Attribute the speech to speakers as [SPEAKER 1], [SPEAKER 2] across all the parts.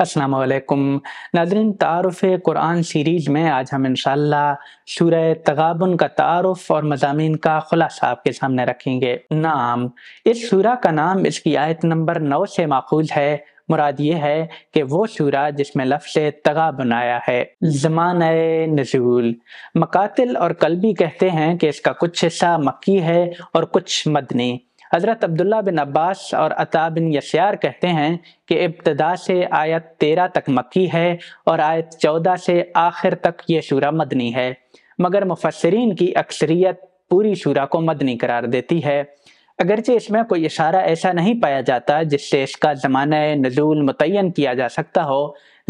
[SPEAKER 1] असलकुम Nadreen तारफ़ Quran series में आज हम इन शुर तगाबन का तारफ़ और मजामी का खुलासा आपके सामने रखेंगे नाम इस शुरा का नाम इसकी आयत नंबर नौ से माखूज है मुराद ये है कि वो शुरा जिसमें लफ्स तगाबन आया है जमान नजूल मकातिल और कल भी कहते हैं कि इसका कुछ हिस्सा मक्की है और कुछ मदनी हज़रत अब्दुल्ला बिन अब्बास और अता बिन यशियार कहते हैं कि इब्तदा से आयत तेरह तक मक्की है और आयत चौदह से आखिर तक ये शुरा मदनी है मगर मुफसरीन की अक्सरियत पूरी शुरा को मदनी करार देती है अगरचे इसमें कोई इशारा ऐसा नहीं पाया जाता जिससे इसका ज़माना नजूल मुतन किया जा सकता हो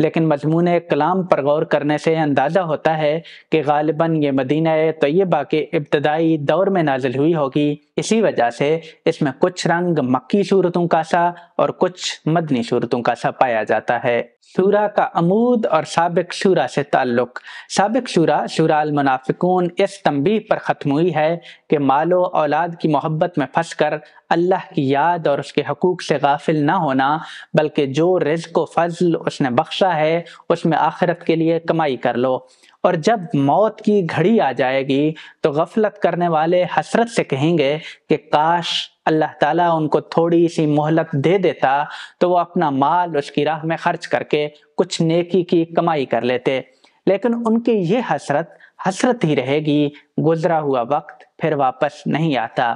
[SPEAKER 1] लेकिन मजमून कलाम पर गौर करने से अंदाज़ा होता है कि गालिबा ये मदीना तयबा के इब्तदाई दौर में नाजिल हुई होगी इसी वजह से इसमें कुछ रंग मक्की सूरतों का सा और कुछ मदनी सूरतों का सा पाया जाता है शूरा का अमूद और सबक शूरा से ताल्लुक सबक शूरा शुराल मुनाफिकून इस तंबी पर ख़त्म हुई है कि मालो औलाद की मोहब्बत में फंस कर अल्लाह की याद और उसके हकूक़ से गाफिल ना होना बल्कि जो रिज को फजल उसने बख्शा है उसमें आखिरत के लिए कमाई कर लो और जब मौत की घड़ी आ जाएगी तो गफलत करने वाले हसरत से कहेंगे कि काश अल्लाह ताला उनको थोड़ी सी मोहलत दे देता तो वो अपना माल उसकी राह में खर्च करके कुछ नेकी की कमाई कर लेते लेकिन उनकी ये हसरत हसरत ही रहेगी गुजरा हुआ वक्त फिर वापस नहीं आता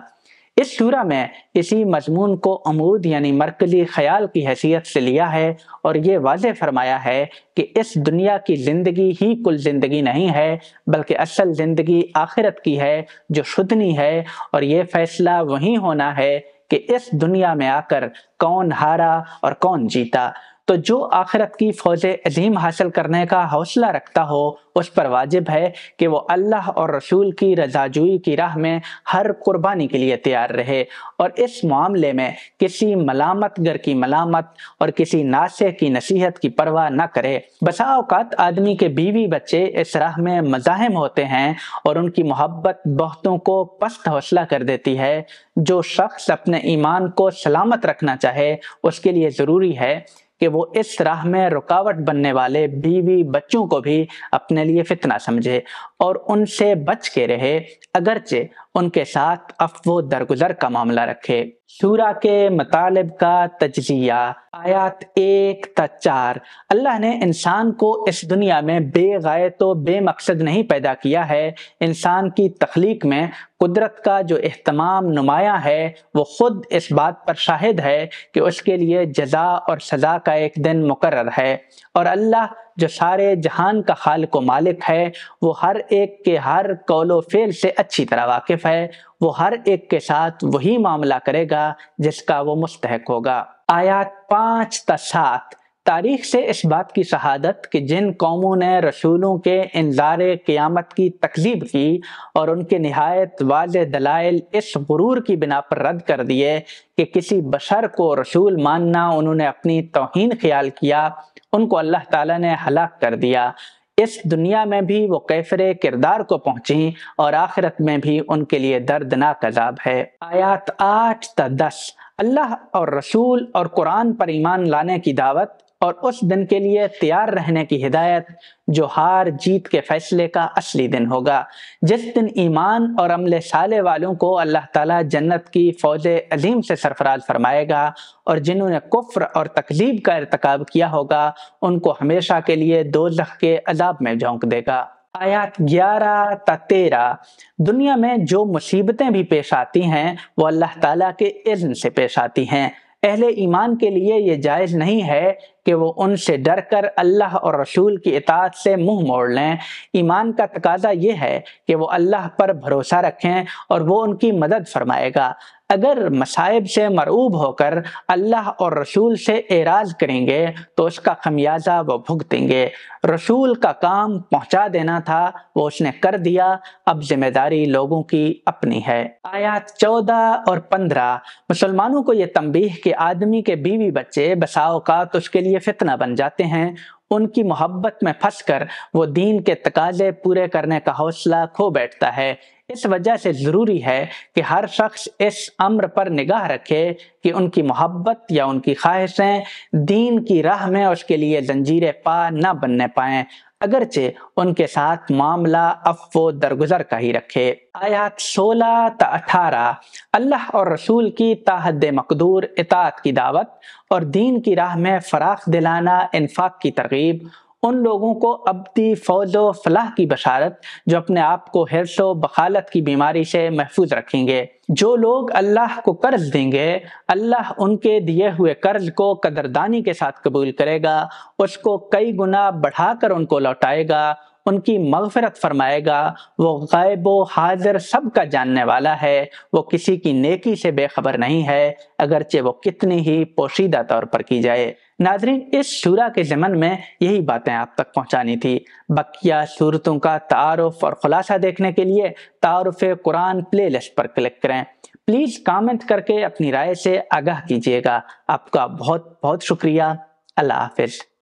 [SPEAKER 1] इस शूरा में इसी मजमून को अमूद यानी मरकली ख्याल की हैसियत से लिया है और ये वाज फरमाया है कि इस दुनिया की ज़िंदगी ही कुल ज़िंदगी नहीं है बल्कि असल ज़िंदगी आखिरत की है जो शुद्धनी है और ये फैसला वहीं होना है कि इस दुनिया में आकर कौन हारा और कौन जीता तो जो आखिरत की फौज अजीम हासिल करने का हौसला रखता हो उस पर वाजिब है कि वो अल्लाह और रसूल की रजाजुई की राह में हर कुर्बानी के लिए तैयार रहे और इस मामले में किसी गर की मलामत और किसी नाशे की नसीहत की परवाह न करे बसाओकात आदमी के बीवी बच्चे इस राह में मजाहम होते हैं और उनकी मोहब्बत बहुतों को पस्त हौसला कर देती है जो शख्स अपने ईमान को सलामत रखना चाहे उसके लिए ज़रूरी है कि वो इस राह में रुकावट बनने वाले बीवी बच्चों को भी अपने लिए फितना समझे और उनसे बच के रहे अगरचे उनके साथ अफवो दरगुजर का मामला रखे शूरा के मतलब का तजिया आयात एक तार अल्लाह ने इंसान को इस दुनिया में तो बे बेमकसद नहीं पैदा किया है इंसान की तख्लीक में कुदरत का जो अहतमाम नुमाया है वो ख़ुद इस बात पर शाहिद है कि उसके लिए जजा और सज़ा का एक दिन मुकर है और अल्लाह जो सारे जहान का खाल को मालिक है वो हर एक के हर कौलो फेल से अच्छी तरह वाकिफ़ है वो हर एक के साथ वही मामला करेगा जिसका वो मुस्तक होगा आयात पांच तसात तारीख से इस बात की शहादत कि जिन कौमों ने रसूलों के इंजार क़यामत की तकजीब की और उनके नहायत वाज दलाइल इस गुरूर की बिना पर रद्द कर दिए कि किसी बशर को रसूल मानना उन्होंने अपनी तोहन ख्याल किया उनको अल्लाह ताला ने हलाक कर दिया इस दुनिया में भी वो कैफरे किरदार को पहुंची और आखिरत में भी उनके लिए दर्दनाक अजाब है आयात आठ त दस अल्लाह और रसूल और कुरान पर ईमान लाने की दावत और उस दिन के लिए तैयार रहने की हिदायत जो हार जीत के फैसले का असली दिन होगा जिस दिन ईमान और अमल साले वालों को अल्लाह ताला जन्नत की फौज अजीम से सरफराज फरमाएगा और जिन्होंने कुफ्र और तकलीब का इरतकब किया होगा उनको हमेशा के लिए दो लख के अदाब में झोंक देगा आयात 11 ता तेरह दुनिया में जो मुसीबतें भी पेश आती हैं वो अल्लाह ताला के इज्न से पेश आती हैं अहले ईमान के लिए ये जायज़ नहीं है कि वो उनसे डर कर अल्लाह और रसूल की इतात से मुंह मोड़ लें ईमान का तकाजा ये है कि वो अल्लाह पर भरोसा रखें और वो उनकी मदद फरमाएगा अगर मसाइब से मरूब होकर अल्लाह और रसूल से एराज करेंगे तो उसका खमियाजा वो भुगतेंगे रसूल का काम पहुंचा देना था वो उसने कर दिया अब जिम्मेदारी लोगों की अपनी है आयात चौदह और पंद्रह मुसलमानों को ये तंबीह कि आदमी के बीवी बच्चे बसाओकात उसके लिए लिए फितना बन जाते हैं उनकी मोहब्बत में फंसकर वो दीन के तकाजे पूरे करने का हौसला खो बैठता है इस वजह से ज़रूरी है कि हर शख्स इस अम्र पर निगाह रखे कि उनकी मोहब्बत या उनकी ख्वाहिशें दीन की राह में उसके लिए जंजीरें पा न बनने पाएं अगरचे उनके साथ मामला अफो दरगुजर का ही रखे आयात 16 त 18 अल्लाह और रसूल की ताहद मकदूर इतात की दावत और दीन की राह में फराख दिलाना इनफाक की तरगीब उन लोगों को अबदी फौज व फलाह की बशारत जो अपने आप को हिरस व बखालत की बीमारी से महफूज रखेंगे जो लोग अल्लाह को कर्ज देंगे अल्लाह उनके दिए हुए कर्ज को कदरदानी के साथ कबूल करेगा उसको कई गुना बढ़ाकर उनको लौटाएगा उनकी मगफरत फरमाएगा वो गायब हाजिर सब का जानने वाला है वो किसी की नेकी से बेखबर नहीं है अगरचे वो कितनी ही पोशीदा तौर पर की जाए नाजरीन इस शुरा के जमन में यही बातें आप तक पहुंचानी थी बकिया सूरतों का तारफ़ और खुलासा देखने के लिए तारफ़ कुरान प्लेलिस्ट पर क्लिक करें प्लीज़ कमेंट करके अपनी राय से आगाह कीजिएगा आपका बहुत बहुत शुक्रिया अल्लाह हाफिज़